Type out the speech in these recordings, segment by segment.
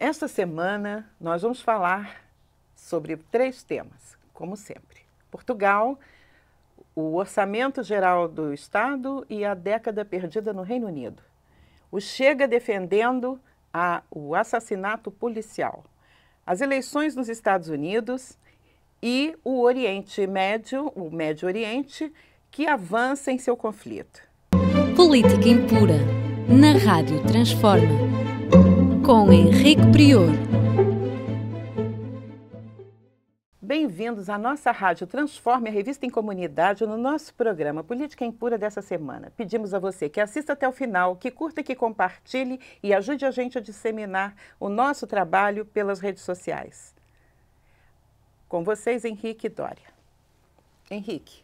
Esta semana nós vamos falar sobre três temas, como sempre: Portugal, o Orçamento Geral do Estado e a década perdida no Reino Unido. O Chega defendendo a, o assassinato policial, as eleições nos Estados Unidos e o Oriente Médio, o Médio Oriente, que avança em seu conflito. Política Impura, na Rádio Transforma com Henrique Prior. Bem-vindos à nossa rádio Transforme a Revista em Comunidade no nosso programa Política Impura dessa semana. Pedimos a você que assista até o final, que curta, que compartilhe e ajude a gente a disseminar o nosso trabalho pelas redes sociais. Com vocês, Henrique e Dória. Henrique,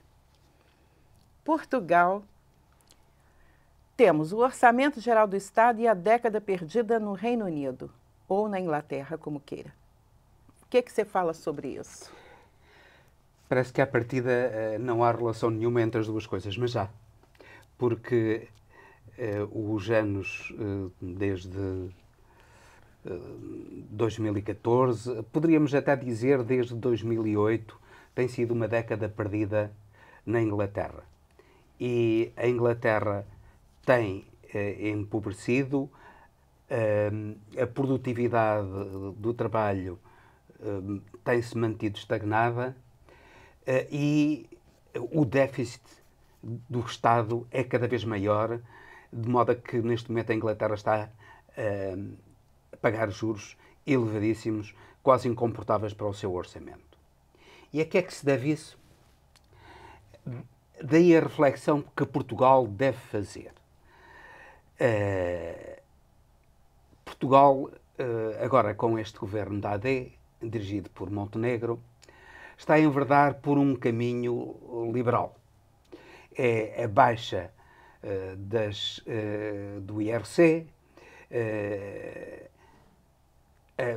Portugal temos o Orçamento Geral do Estado e a década perdida no Reino Unido, ou na Inglaterra, como queira. O que é que você fala sobre isso? Parece que, à partida, eh, não há relação nenhuma entre as duas coisas, mas há. Porque eh, os anos eh, desde 2014, poderíamos até dizer desde 2008, tem sido uma década perdida na Inglaterra. E a Inglaterra tem eh, empobrecido, ehm, a produtividade do trabalho ehm, tem-se mantido estagnada eh, e o déficit do Estado é cada vez maior, de modo a que neste momento a Inglaterra está ehm, a pagar juros elevadíssimos, quase incomportáveis para o seu orçamento. E a que é que se deve isso? Daí a reflexão que Portugal deve fazer. Eh, Portugal, uh, agora com este governo da AD, dirigido por Montenegro, está a enverdar por um caminho liberal. É a baixa uh, das, do IRC,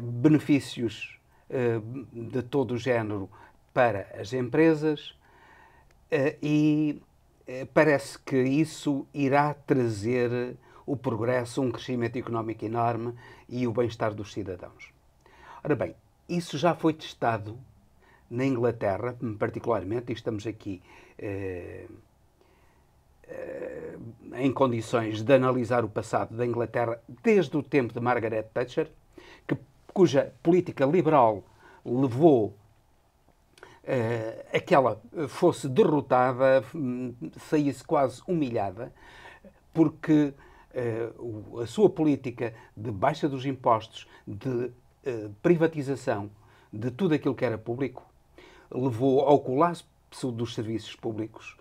benefícios de todo o género para as empresas e parece que isso irá trazer o progresso, um crescimento económico enorme e o bem-estar dos cidadãos. Ora bem, isso já foi testado na Inglaterra, particularmente, e estamos aqui eh, eh, em condições de analisar o passado da Inglaterra desde o tempo de Margaret Thatcher, que, cuja política liberal levou eh, a que ela fosse derrotada, hum, saísse quase humilhada, porque eh, a sua política de baixa dos impostos, de eh, privatização de tudo aquilo que era público, levou ao colapso dos serviços públicos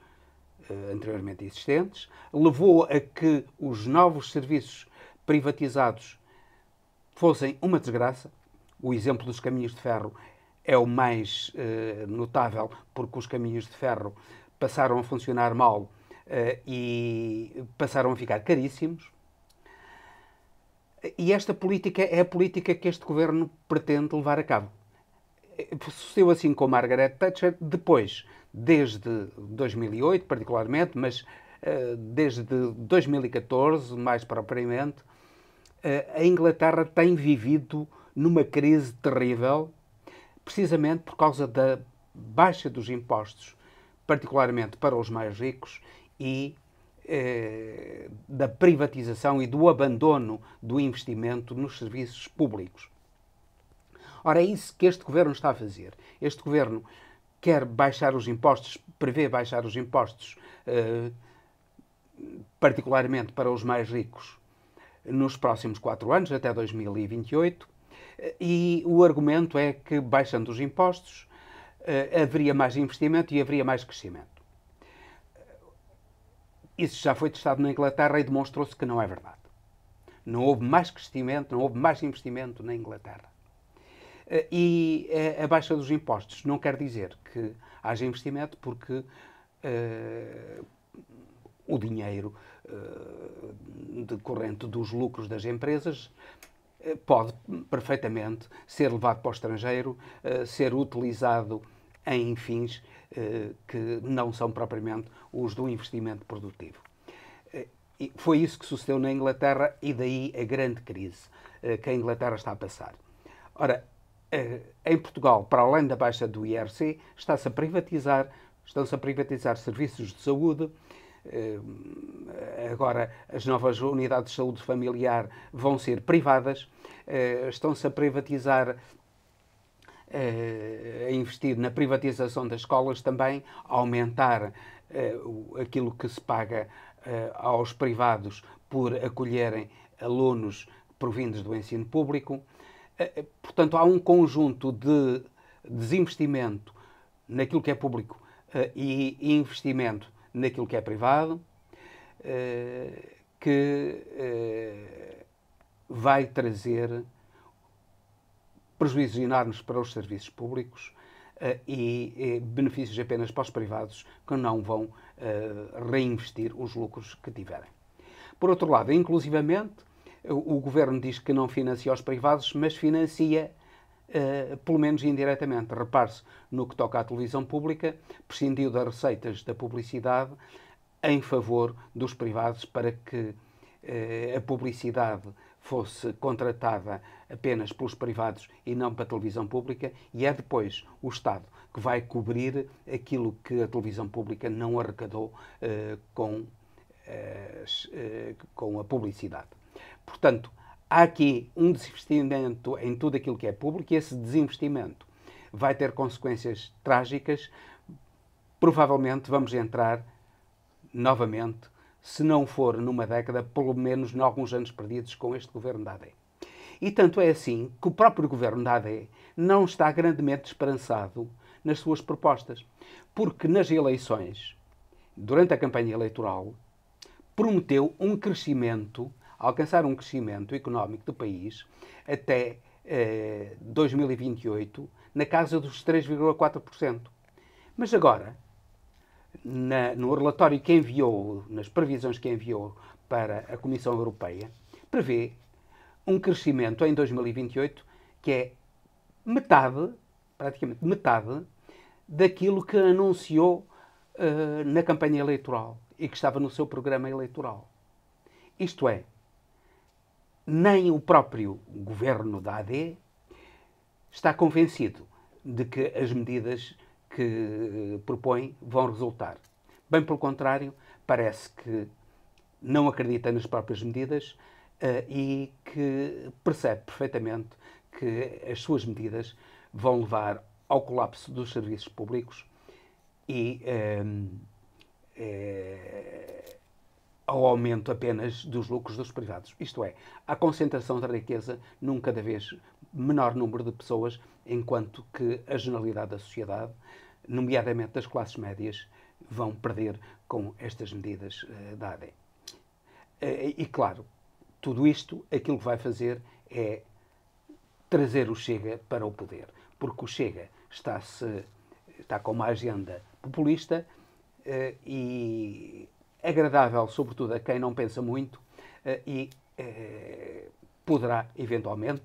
eh, anteriormente existentes, levou a que os novos serviços privatizados fossem uma desgraça. O exemplo dos caminhos de ferro é o mais notável, porque os caminhos de ferro passaram a funcionar mal eh, e passaram a ficar caríssimos. E esta política é a política que este governo pretende levar a cabo. Sucedeu assim com Margaret Thatcher, depois, desde 2008 particularmente, mas eh, desde 2014 mais propriamente, eh, a Inglaterra tem vivido numa crise terrível, precisamente por causa da baixa dos impostos, particularmente para os mais ricos, e eh, da privatização e do abandono do investimento nos serviços públicos. Ora, é isso que este governo está a fazer. Este governo quer baixar os impostos, prevê baixar os impostos, eh, particularmente para os mais ricos, nos próximos quatro anos, até 2028, e o argumento é que baixando os impostos eh, haveria mais investimento e haveria mais crescimento. Isso já foi testado na Inglaterra e demonstrou-se que não é verdade. Não houve mais crescimento, não houve mais investimento na Inglaterra. Eh, e eh, a baixa dos impostos não quer dizer que haja investimento, porque uh, o dinheiro uh, decorrente dos lucros das empresas pode perfeitamente ser levado para o estrangeiro, ser utilizado em fins eh, que não são propriamente os do investimento produtivo. Eh, e foi isso que sucedeu na Inglaterra e daí a grande crise eh, que a Inglaterra está a passar. Ora, em Portugal, para além da baixa do IRC, está-se a privatizar, estão-se a privatizar serviços de saúde. Agora, as novas unidades de saúde familiar vão ser privadas, estão-se a privatizar a eh, investir na privatização das escolas também, aumentar eh, aquilo que se paga eh, aos privados por acolherem alunos provindos do ensino público. Portanto, há um conjunto de desinvestimento naquilo que é público e investimento naquilo que é privado que vai trazer prejuízos enormes para os serviços públicos uh, e, e, eh, benefícios apenas para os privados que não vão uh, reinvestir os lucros que tiverem. Por outro lado, inclusivamente, o, o governo diz que não financia os privados, mas financia Uh, pelo menos indiretamente. Repare-se, no que toca à televisão pública, prescindiu das receitas da publicidade em favor dos privados para que uh, a publicidade fosse contratada apenas pelos privados e não para a televisão pública, e é depois o Estado que vai cobrir aquilo que a televisão pública não arrecadou uh, com, uh, com a publicidade. Portanto, há aqui um desinvestimento em tudo aquilo que é público e esse desinvestimento vai ter consequências trágicas. Provavelmente vamos entrar novamente se não for numa década, pelo menos em alguns anos perdidos com este governo da AD. E tanto é assim que o próprio governo da AD não está grandemente esperançado nas suas propostas, porque nas eleições, durante a campanha eleitoral, prometeu um crescimento, alcançar um crescimento económico do país até eh, 2028 na casa dos 3,4%. Mas agora, na, no relatório que enviou, nas previsões que enviou para a Comissão Europeia, prevê um crescimento em 2028 que é metade, praticamente metade, daquilo que anunciou uh, na campanha eleitoral e que estava no seu programa eleitoral. Isto é, nem o próprio governo da AD está convencido de que as medidas que eh, propõe vão resultar. Bem pelo contrário, parece que não acredita nas próprias medidas uh, e que percebe perfeitamente que as suas medidas vão levar ao colapso dos serviços públicos e uh, uh, ao aumento apenas dos lucros dos privados. Isto é, à concentração da riqueza num cada vez menor número de pessoas, enquanto que a generalidade da sociedade, nomeadamente das classes médias, vão perder com estas medidas uh, da ADE. Uh, e claro, tudo isto, aquilo que vai fazer é trazer o Chega para o poder, porque o Chega está, -se, está com uma agenda populista uh, e agradável, sobretudo a quem não pensa muito eh, e eh, poderá, eventualmente,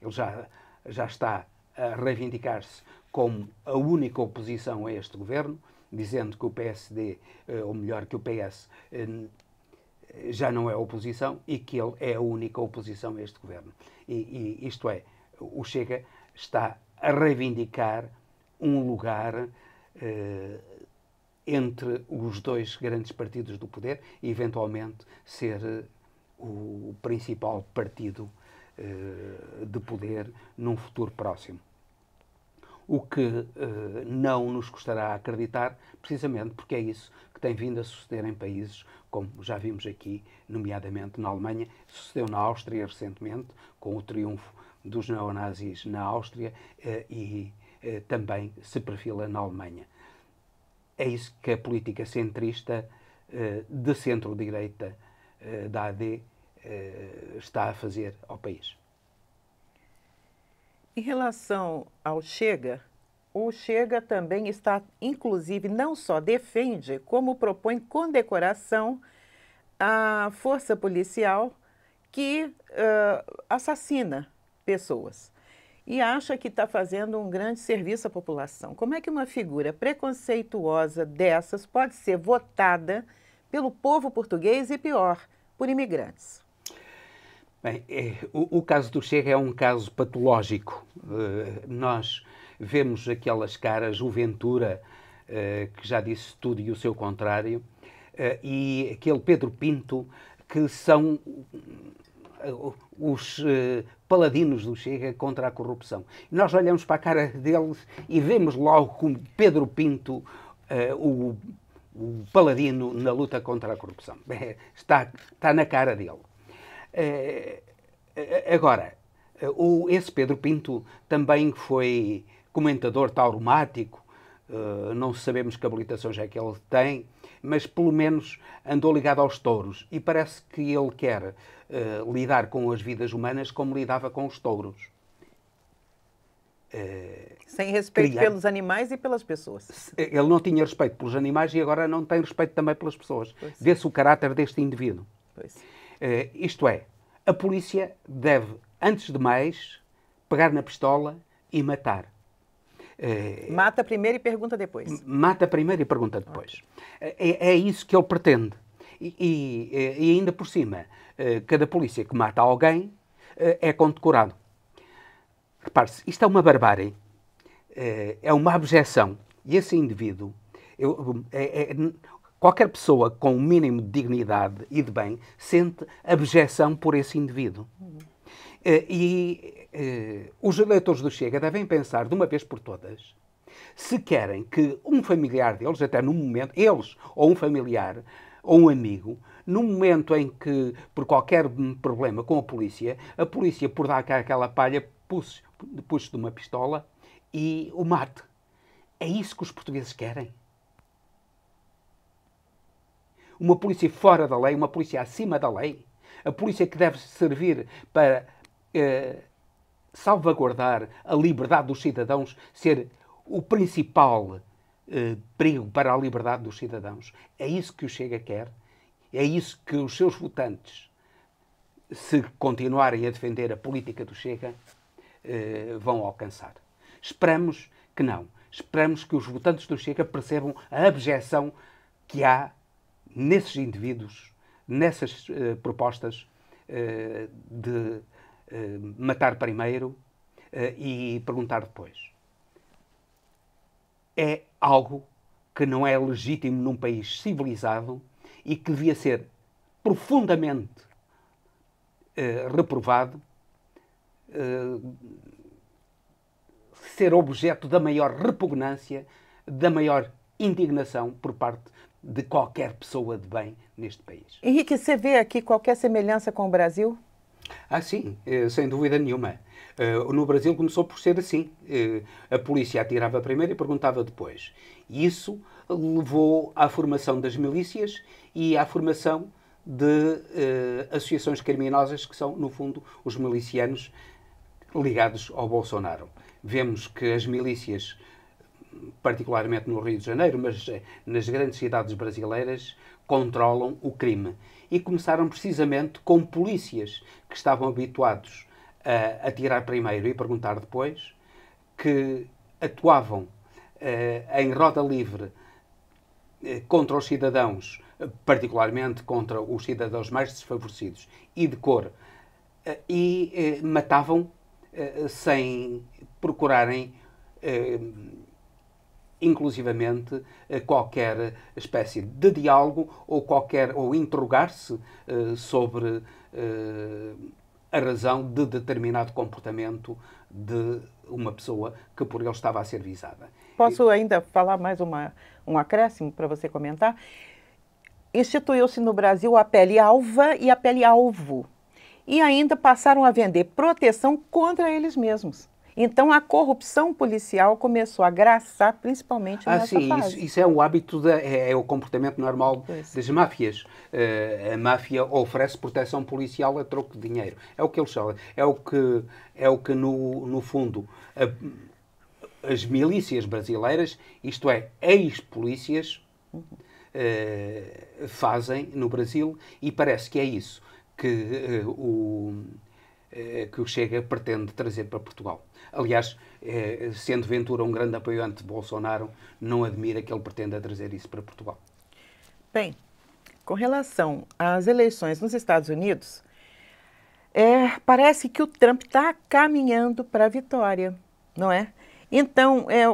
ele já, já está a reivindicar-se como a única oposição a este governo, dizendo que o PSD, eh, ou melhor, que o PS já não é oposição e que ele é a única oposição a este governo. E, e isto é, o Chega está a reivindicar um lugar entre os dois grandes partidos do poder e, eventualmente, ser eh, o principal partido eh, de poder num futuro próximo. O que eh, não nos custará acreditar, precisamente porque é isso que tem vindo a suceder em países como já vimos aqui, nomeadamente na Alemanha, sucedeu na Áustria recentemente, com o triunfo dos neonazis na Áustria e também se perfila na Alemanha. É isso que a política centrista eh, de centro-direita eh, da AD eh, está a fazer ao país. Em relação ao Chega, o Chega também está, inclusive, não só defende, como propõe condecoração à força policial que uh, assassina pessoas e acha que está fazendo um grande serviço à população. Como é que uma figura preconceituosa dessas pode ser votada pelo povo português e, pior, por imigrantes? Bem, é, o, o, caso do Chega é um caso patológico. Uh, nós vemos aquelas caras, o Ventura, uh, que já disse tudo e o seu contrário, uh, e aquele Pedro Pinto, que são os paladinos do Chega contra a corrupção. Nós olhamos para a cara deles e vemos logo como Pedro Pinto, uh, o, o, paladino na luta contra a corrupção. É, está, está na cara dele. Uh, agora, o, esse Pedro Pinto também foi comentador tauromático, eh, não sabemos que habilitações é que ele tem, mas pelo menos andou ligado aos touros e parece que ele quer uh, lidar com as vidas humanas como lidava com os touros. Eh, Sem respeito criar. pelos animais e pelas pessoas. Ele não tinha respeito pelos animais e agora não tem respeito também pelas pessoas. Vê-se o caráter deste indivíduo. isto é, a polícia deve, antes de mais, pegar na pistola e matar é, mata primeiro e pergunta depois. Mata primeiro e pergunta depois. É, é isso que ele pretende. E, e, é, e, ainda por cima, é, cada polícia que mata alguém é, é condecorado. Repare-se, isto é uma barbárie, é uma abjeção. E esse indivíduo, eu, é, é, qualquer pessoa com o um mínimo de dignidade e de bem sente abjeção por esse indivíduo. Uhum. E eh, os eleitores do Chega devem pensar de uma vez por todas se querem que um familiar deles, até no momento, eles ou um familiar ou um amigo, no momento em que, por qualquer problema com a polícia, a polícia, por dar aquela palha, puxe, puxe de uma pistola e o mate. É isso que os portugueses querem? Uma polícia fora da lei, uma polícia acima da lei? A polícia que deve servir para. Eh, salvaguardar a liberdade dos cidadãos ser o principal eh, perigo para a liberdade dos cidadãos. É isso que o Chega quer, é isso que os seus votantes, se continuarem a defender a política do Chega, eh, vão alcançar. Esperamos que não. Esperamos que os votantes do Chega percebam a abjeção que há nesses indivíduos, nessas eh, propostas eh, de eh, matar primeiro eh, e perguntar depois. É algo que não é legítimo num país civilizado e que devia ser profundamente eh, reprovado, ser objeto da maior repugnância, da maior indignação por parte de qualquer pessoa de bem neste país. Henrique, você vê aqui qualquer semelhança com o Brasil? Ah, sim, eh, sem dúvida nenhuma. Eh, no Brasil começou por ser assim. Eh, a polícia atirava primeiro e perguntava depois. Isso levou à formação das milícias e à formação de associações criminosas que são, no fundo, os milicianos ligados ao Bolsonaro. Vemos que as milícias, particularmente no Rio de Janeiro, mas nas grandes cidades brasileiras, controlam o crime e começaram precisamente com polícias que estavam habituados a atirar primeiro e perguntar depois, que atuavam eh, em roda livre eh, contra os cidadãos, particularmente contra os cidadãos mais desfavorecidos e de cor, eh, e matavam sem procurarem inclusivamente eh, qualquer espécie de diálogo ou qualquer ou interrogar-se uh, sobre uh, a razão de determinado comportamento de uma pessoa que por ele estava a ser visada. Posso ainda falar mais uma, um acréscimo para você comentar? Instituiu-se no Brasil a pele alva e a pele alvo. E ainda passaram a vender proteção contra eles mesmos. Então a corrupção policial começou a graçar principalmente ah, sim, fase. Isso, isso é o hábito, é, é, o comportamento normal das máfias. Uh, a máfia oferece proteção policial a troco de dinheiro. É o que eles falam. É o que, é o que no, no fundo, a, as milícias brasileiras, isto é, ex-polícias, uh, fazem no Brasil e parece que é isso que uh, o eh, que o Chega pretende trazer para Portugal. Aliás, eh, sendo Ventura um grande apoiante de Bolsonaro, não admira que ele pretenda trazer isso para Portugal. Bem, com relação às eleições nos Estados Unidos, é, parece que o Trump está caminhando para a vitória, não é? Então, é,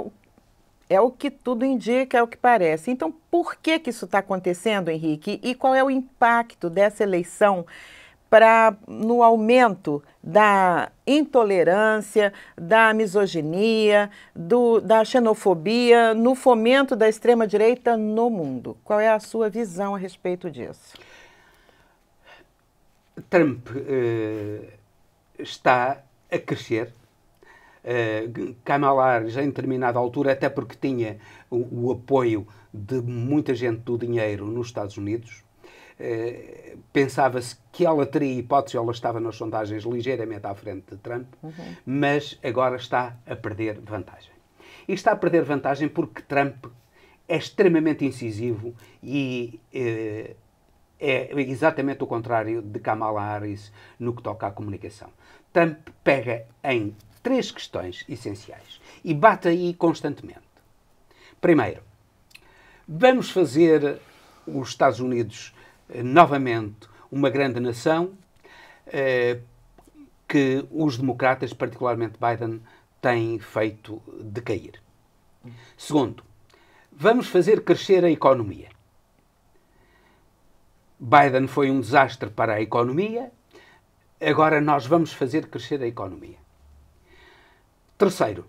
é o que tudo indica, é o que parece. Então, por que, que isso está acontecendo, Henrique? E qual é o impacto dessa eleição? para no aumento da intolerância, da misoginia, do, da xenofobia, no fomento da extrema-direita no mundo. Qual é a sua visão a respeito disso? Trump eh, está a crescer. Eh, Kamala Harris, em determinada altura, até porque tinha o, o apoio de muita gente do dinheiro nos Estados Unidos, eh, pensava-se que ela teria hipótese, ela estava nas sondagens ligeiramente à frente de Trump, uhum. mas agora está a perder vantagem. E está a perder vantagem porque Trump é extremamente incisivo e eh, é exatamente o contrário de Kamala Harris no que toca à comunicação. Trump pega em três questões essenciais e bate aí constantemente. Primeiro, vamos fazer os Estados Unidos eh, novamente uma grande nação eh, que os democratas, particularmente Biden, têm feito decair. Segundo, vamos fazer crescer a economia. Biden foi um desastre para a economia, agora nós vamos fazer crescer a economia. Terceiro,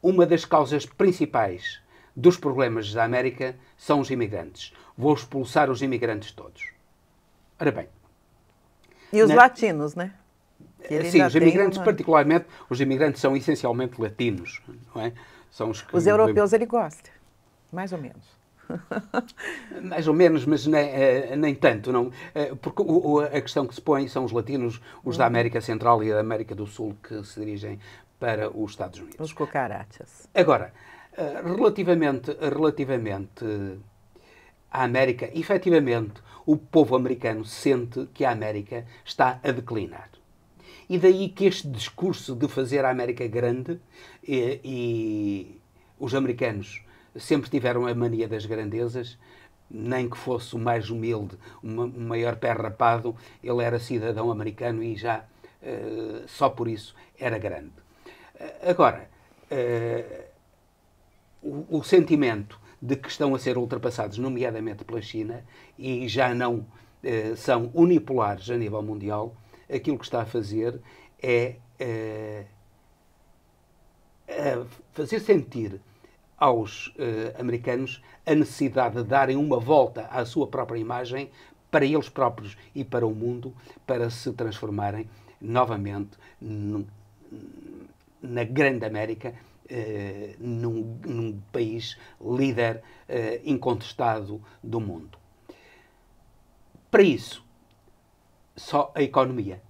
uma das causas principais dos problemas da América são os imigrantes vou expulsar os imigrantes todos. Ora bem. E os na... latinos, né? Eh, sim, os imigrantes, uma... particularmente, os imigrantes são essencialmente latinos, não é? São os, que... os europeus ele gosta, mais ou menos. Mais ou menos, mas nem, eh, nem tanto, não. Eh, porque a questão que se põe são os latinos, os da uhum. América Central e da América do Sul, que se dirigem para os Estados Unidos. Os cucarachas. Agora, relativamente, relativamente a América, efetivamente, o povo americano sente que a América está a declinar. E daí que este discurso de fazer a América grande, e, e os americanos sempre tiveram a mania das grandezas, nem que fosse o mais humilde, o maior pé rapado, ele era cidadão americano e já eh, só por isso era grande. agora, eh, o sentimento de que estão a ser ultrapassados, nomeadamente pela China, e já não eh, são unipolares a nível mundial, aquilo que está a fazer é eh, fazer sentir aos eh, americanos a necessidade de darem uma volta à sua própria imagem para eles próprios e para o mundo, para se transformarem novamente na Grande América eh, num, num, país líder eh, incontestado do mundo. Para isso, só a economia.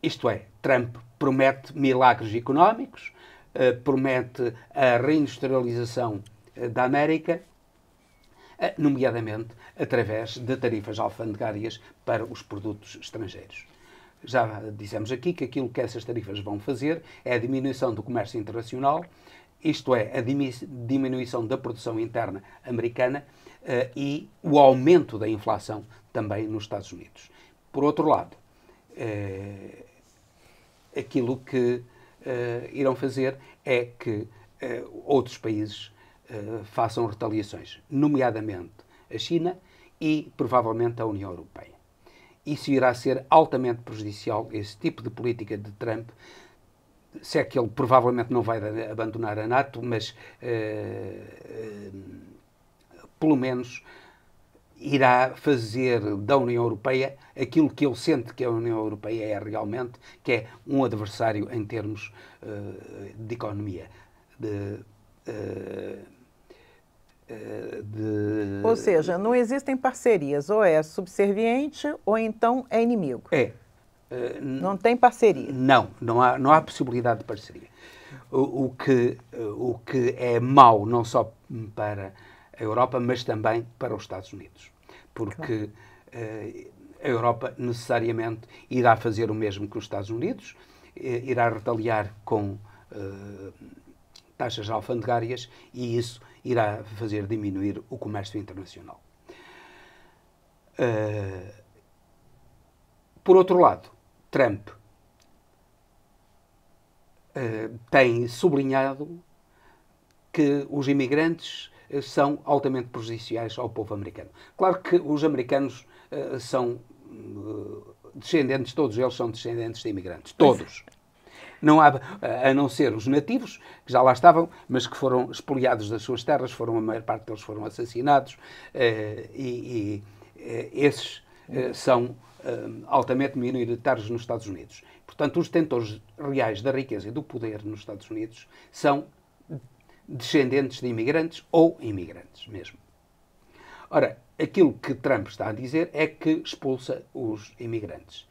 Isto é, Trump promete milagres económicos, eh, promete a reindustrialização da América, nomeadamente através de tarifas alfandegárias para os produtos estrangeiros. Já dissemos aqui que aquilo que essas tarifas vão fazer é a diminuição do comércio internacional, isto é, a diminuição da produção interna americana uh, e o aumento da inflação também nos Estados Unidos. Por outro lado, uh, aquilo que uh, irão fazer é que outros países façam retaliações, nomeadamente a China e provavelmente a União Europeia isso irá ser altamente prejudicial, esse tipo de política de Trump, se é que ele provavelmente não vai abandonar a NATO, mas uh, uh, pelo menos irá fazer da União Europeia aquilo que ele sente que a União Europeia é realmente, que é um adversário em termos uh, de economia. De, eh, de... Ou seja, não existem parcerias, ou é subserviente ou então é inimigo. É. Eh, não tem parceria. Não, não há, não há possibilidade de parceria. O, o que, eh, o que é mau não só para a Europa, mas também para os Estados Unidos. Porque claro. a Europa necessariamente irá fazer o mesmo que os Estados Unidos, irá retaliar com uh, taxas alfandegárias e isso irá fazer diminuir o comércio internacional. Uh, por outro lado, Trump uh, tem sublinhado que os imigrantes ah, são altamente prejudiciais ao povo americano. Claro que os americanos uh, são descendentes, todos eles são descendentes de imigrantes, todos não há, eh, a não ser os nativos, que já lá estavam, mas que foram expoliados das suas terras, foram, a maior parte deles foram assassinados, eh, e, e eh, esses são altamente minoritários nos Estados Unidos. Portanto, os detentores reais da riqueza e do poder nos Estados Unidos são descendentes de imigrantes ou imigrantes mesmo. Ora, aquilo que Trump está a dizer é que expulsa os imigrantes.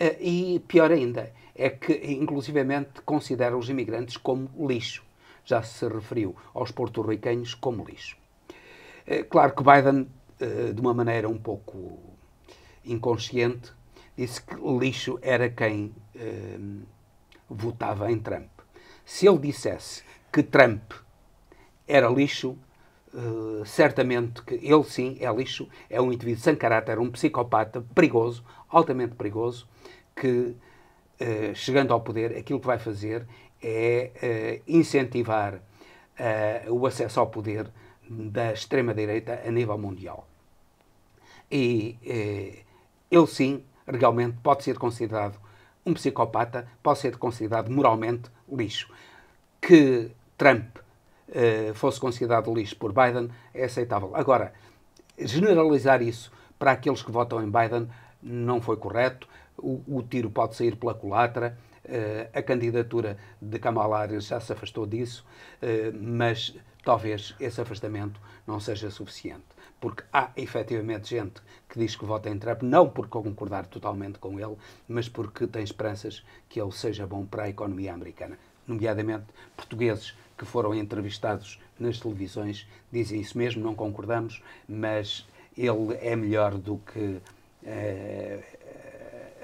Eh, e pior ainda, é que inclusivamente considera os imigrantes como lixo. Já se referiu aos porto-ricanos como lixo. Eh, claro que Biden, eh, de uma maneira um pouco inconsciente, disse que lixo era quem votava em Trump. Se ele dissesse que Trump era lixo, certamente que ele sim é lixo, é um indivíduo sem caráter, um psicopata perigoso, altamente perigoso, que, eh, chegando ao poder, aquilo que vai fazer é eh, incentivar eh, o acesso ao poder da extrema-direita a nível mundial. E eh, ele, sim, realmente pode ser considerado um psicopata, pode ser considerado moralmente lixo. Que Trump eh, fosse considerado lixo por Biden é aceitável. Agora, generalizar isso para aqueles que votam em Biden não foi correto o, o tiro pode sair pela culatra. Eh, a candidatura de Kamala Harris já se afastou disso, eh, mas talvez esse afastamento não seja suficiente. Porque há efetivamente gente que diz que vota em Trump, não por concordar totalmente com ele, mas porque tem esperanças que ele seja bom para a economia americana. Nomeadamente, portugueses que foram entrevistados nas televisões dizem isso mesmo, não concordamos, mas ele é melhor do que. Eh,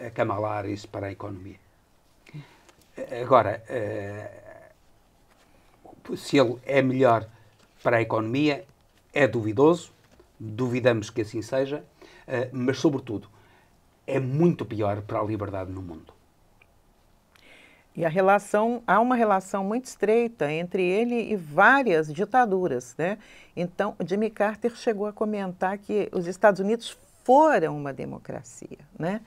acamalar eh, é isso para a economia. Eh, agora, eh, se ele é melhor para a economia, é duvidoso, duvidamos que assim seja, mas, sobretudo, é muito pior para a liberdade no mundo. E a relação, há uma relação muito estreita entre ele e várias ditaduras, né? Então, Jimmy Carter chegou a comentar que os Estados Unidos foram uma democracia, né?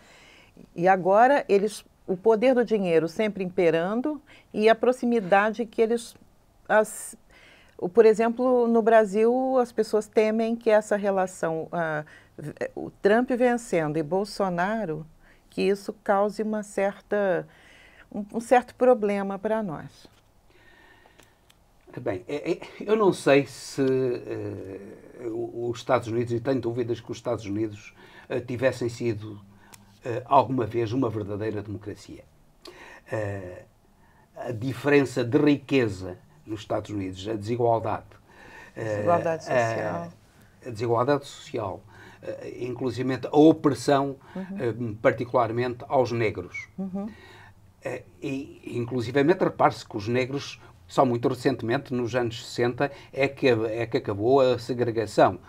E agora eles, o poder do dinheiro sempre imperando e a proximidade que eles, as, por exemplo, no Brasil as pessoas temem que essa relação, ah, o Trump vencendo e Bolsonaro, que isso cause uma certa, um, um certo problema para nós. É bem, é, é, eu não sei se eh, os Estados Unidos, e tenho dúvidas que os Estados Unidos eh, tivessem sido eh, alguma vez uma verdadeira democracia. Eh, a diferença de riqueza nos Estados Unidos, a desigualdade, eh, desigualdade social. A, a desigualdade social, inclusive a opressão, uhum. particularmente aos negros. Uhum. E, inclusivamente, repare-se que os negros, só muito recentemente, nos anos 60, é que, é que acabou a segregação.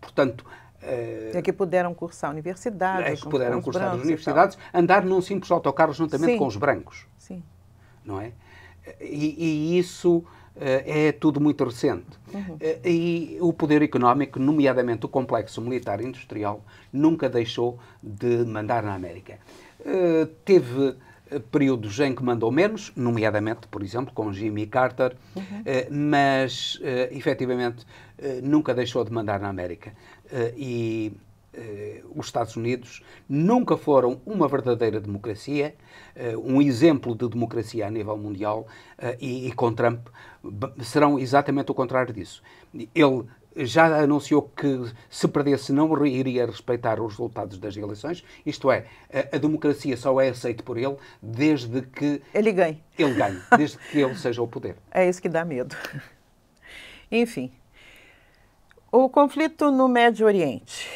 Portanto, é, é que puderam cursar universidades. É que puderam cursar universidades, andar num simples autocarro juntamente Sim. com os brancos. Sim. Não é? E, e isso uh, é tudo muito recente. Uhum. Uh, e o poder económico, nomeadamente o complexo militar industrial, nunca deixou de mandar na América. Eh, teve períodos em que mandou menos, nomeadamente, por exemplo, com Jimmy Carter, uhum. mas, uh, efetivamente, nunca deixou de mandar na América. Eh, e eh, os Estados Unidos nunca foram uma verdadeira democracia, eh, um exemplo de democracia a nível mundial, e, e com Trump serão exatamente o contrário disso. Ele já anunciou que se perdesse não iria respeitar os resultados das eleições, isto é, a, a democracia só é aceita por ele desde que ele ganhe. Ele ganhe, desde que ele seja o poder. É isso que dá medo. Enfim, o conflito no Médio Oriente,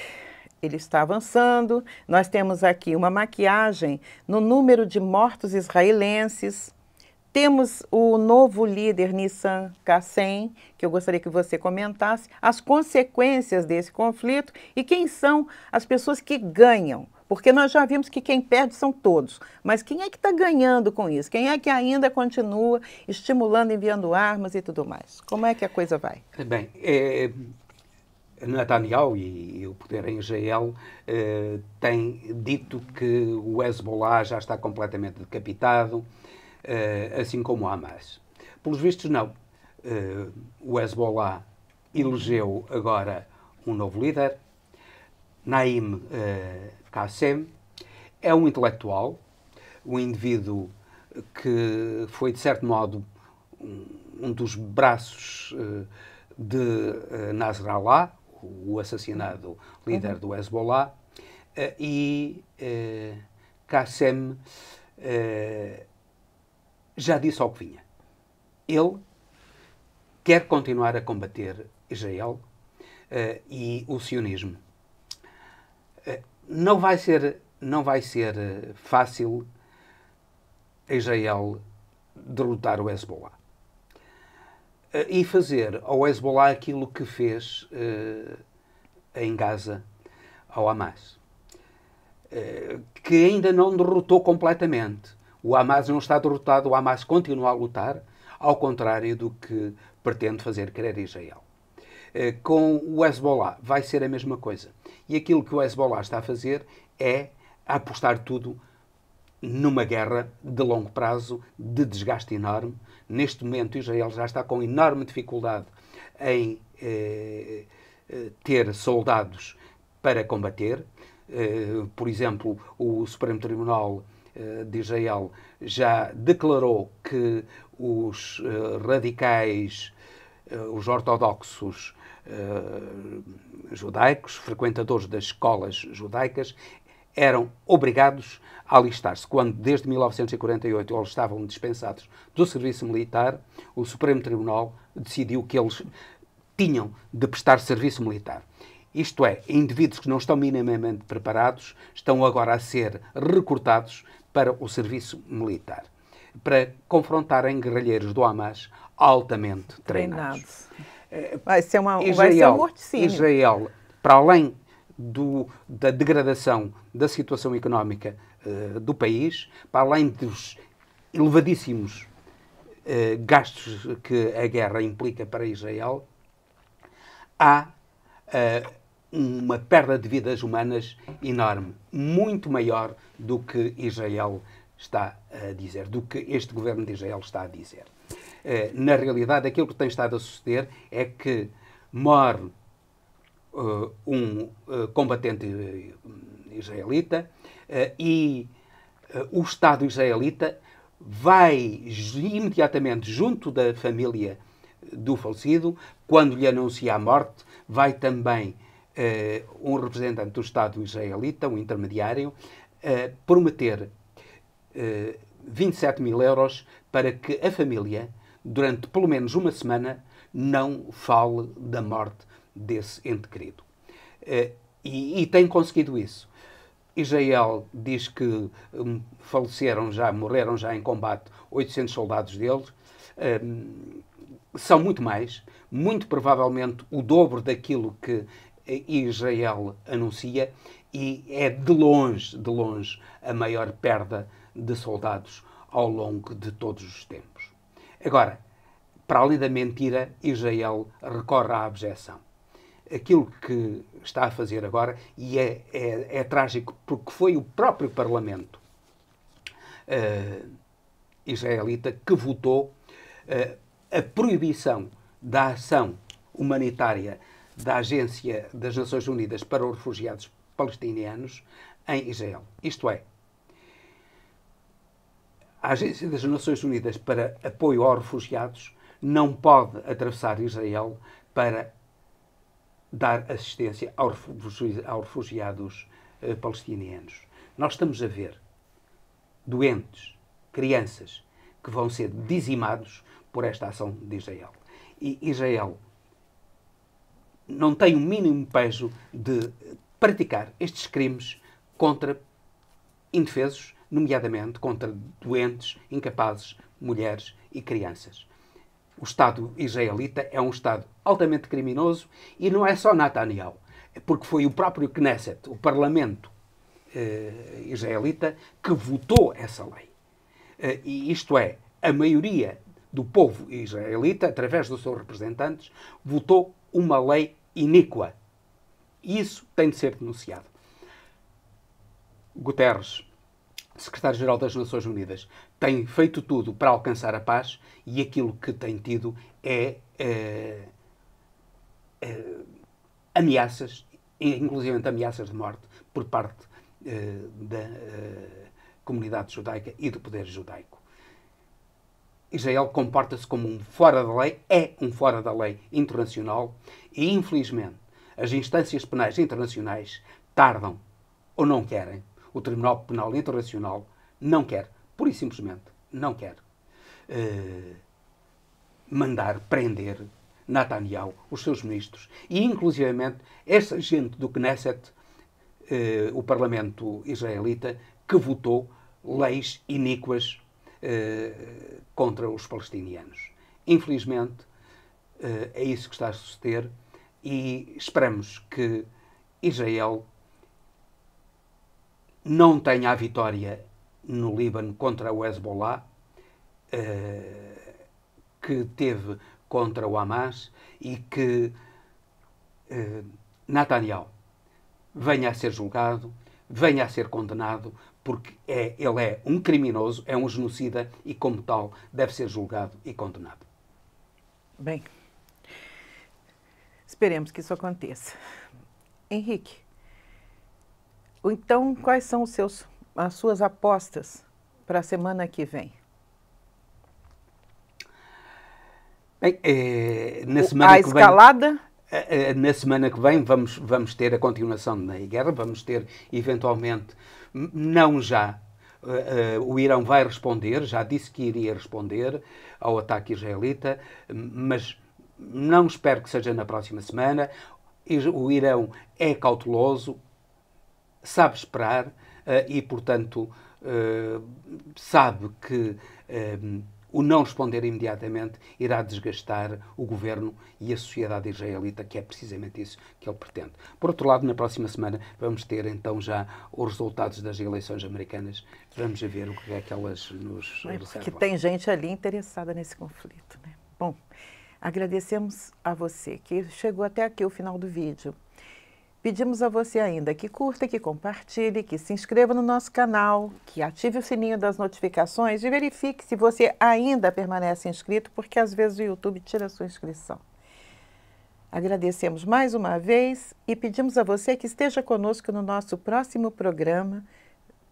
ele está avançando. Nós temos aqui uma maquiagem no número de mortos israelenses. Temos o novo líder Nissan Kassem, que eu gostaria que você comentasse, as consequências desse conflito e quem são as pessoas que ganham. Porque nós já vimos que quem perde são todos. Mas quem é que está ganhando com isso? Quem é que ainda continua estimulando, enviando armas e tudo mais? Como é que a coisa vai? Bem, é, Netanyahu é e, o poder em Israel eh, têm dito que o Hezbollah já está completamente decapitado, eh, assim como o Hamas. Pelos vistos, não. Eh, o Hezbollah elegeu agora um novo líder, Naim Kassem. Eh, é um intelectual, um indivíduo que foi, de certo modo, um, um dos braços eh, de eh, Nasrallah, o assassinado uhum. líder do Hezbollah uh, e uh, eh, Qassem uh, eh, já disse ao que vinha. Ele quer continuar a combater Israel e o sionismo. não vai ser, não vai ser fácil Israel derrotar o Hezbollah e eh, fazer ao Hezbollah aquilo que fez eh, em Gaza ao Hamas, eh, que ainda não derrotou completamente. O Hamas não está derrotado, o Hamas continua a lutar, ao contrário do que pretende fazer querer Israel. Com o Hezbollah vai ser a mesma coisa. E aquilo que o Hezbollah está a fazer é apostar tudo numa guerra de longo prazo, de desgaste enorme, Neste momento, Israel já está com enorme dificuldade em eh, eh, ter soldados para combater. Eh, por exemplo, o Supremo Tribunal eh, de Israel já declarou que os eh, radicais, eh, os ortodoxos judaicos, frequentadores das escolas judaicas, eram obrigados alistar-se, quando desde 1948 eles estavam dispensados do serviço militar, o Supremo Tribunal decidiu que eles tinham de prestar serviço militar. Isto é, indivíduos que não estão minimamente preparados estão agora a ser recrutados para o serviço militar, para confrontarem guerrilheiros do Hamas altamente treinados. treinados. Eh, vai ser, uma, Israel, vai ser um morticínio. Israel, para além do, da degradação da situação económica eh, do país, para além dos elevadíssimos eh, gastos que a guerra implica para Israel, há eh, uma perda de vidas humanas enorme, muito maior do que Israel está a dizer, do que este governo de Israel está a dizer. Na realidade, aquilo que tem estado a suceder é que morre um combatente israelita, eh, e eh, o Estado israelita vai imediatamente junto da família do falecido, quando lhe anuncia a morte, vai também uh, um representante do Estado israelita, um intermediário, uh, prometer uh, 27 mil euros para que a família, durante pelo menos uma semana, não fale da morte desse ente querido. e, e tem conseguido isso. Israel diz que um, faleceram já, morreram já em combate 800 soldados deles. Um, são muito mais, muito provavelmente o dobro daquilo que Israel anuncia, e é de longe, de longe, a maior perda de soldados ao longo de todos os tempos. Agora, para além da mentira, Israel recorre à abjeção aquilo que está a fazer agora, e é, é, é trágico porque foi o próprio Parlamento uh, israelita que votou uh, a proibição da ação humanitária da Agência das Nações Unidas para os Refugiados Palestinianos em Israel. Isto é, a Agência das Nações Unidas para Apoio aos Refugiados não pode atravessar Israel para dar assistência aos refugiados eh, palestinianos. Nós estamos a ver doentes, crianças, que vão ser dizimados por esta ação de Israel. E Israel não tem o mínimo pejo de praticar estes crimes contra indefesos, nomeadamente contra doentes, incapazes, mulheres e crianças o Estado israelita é um Estado altamente criminoso e não é só Netanyahu, porque foi o próprio Knesset, o parlamento eh, israelita, que votou essa lei. Eh, e isto é, a maioria do povo israelita, através dos seus representantes, votou uma lei iníqua. Isso tem de ser denunciado. Guterres, secretário-geral das Nações Unidas, tem feito tudo para alcançar a paz e aquilo que tem tido é, eh, eh, ameaças, inclusive ameaças de morte, por parte eh, da comunidade judaica e do poder judaico. Israel comporta-se como um fora da lei, é um fora da lei internacional e, infelizmente, as instâncias penais internacionais tardam ou não querem. O Tribunal Penal Internacional não quer pura e simplesmente, não quer uh, eh, mandar prender Netanyahu, os seus ministros, e inclusivamente essa gente do Knesset, uh, o parlamento israelita, que votou leis iníquas uh, contra os palestinianos. Infelizmente, é isso que está a suceder e esperamos que Israel não tenha a vitória no Líbano contra o Hezbollah, eh, que teve contra o Hamas e que eh, Netanyahu venha a ser julgado, venha a ser condenado, porque é, ele é um criminoso, é um genocida e, como tal, deve ser julgado e condenado. Bem, esperemos que isso aconteça. Henrique, então, quais são os seus as suas apostas para a semana que vem? Bem, é, na semana a escalada? Que vem eh, eh, na semana que vem vamos, vamos ter a continuação da guerra, vamos ter eventualmente, não já, uh, uh, o Irão vai responder, já disse que iria responder ao ataque israelita, mas não espero que seja na próxima semana. O Irão é cauteloso, sabe esperar, eh, e, portanto, eh, sabe que eh, o não responder imediatamente irá desgastar o governo e a sociedade israelita, que é precisamente isso que ele pretende. Por outro lado, na próxima semana vamos ter então já os resultados das eleições americanas. Vamos ver o que é que elas nos é que tem gente ali interessada nesse conflito. Né? Bom, agradecemos a você que chegou até aqui o final do vídeo. Pedimos a você ainda que curta, que compartilhe, que se inscreva no nosso canal, que ative o sininho das notificações e verifique se você ainda permanece inscrito, porque às vezes o YouTube tira a sua inscrição. Agradecemos mais uma vez e pedimos a você que esteja conosco no nosso próximo programa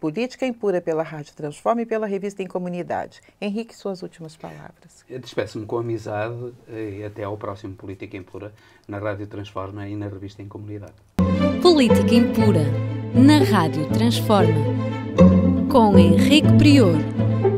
Política Impura pela Rádio Transforma e pela revista Em Comunidade. Henrique, suas últimas palavras. Despeço-me com amizade eh, e até ao próximo Política Impura na Rádio Transforma e na revista Em Comunidade. Política Impura na Rádio Transforma com Henrique Prior.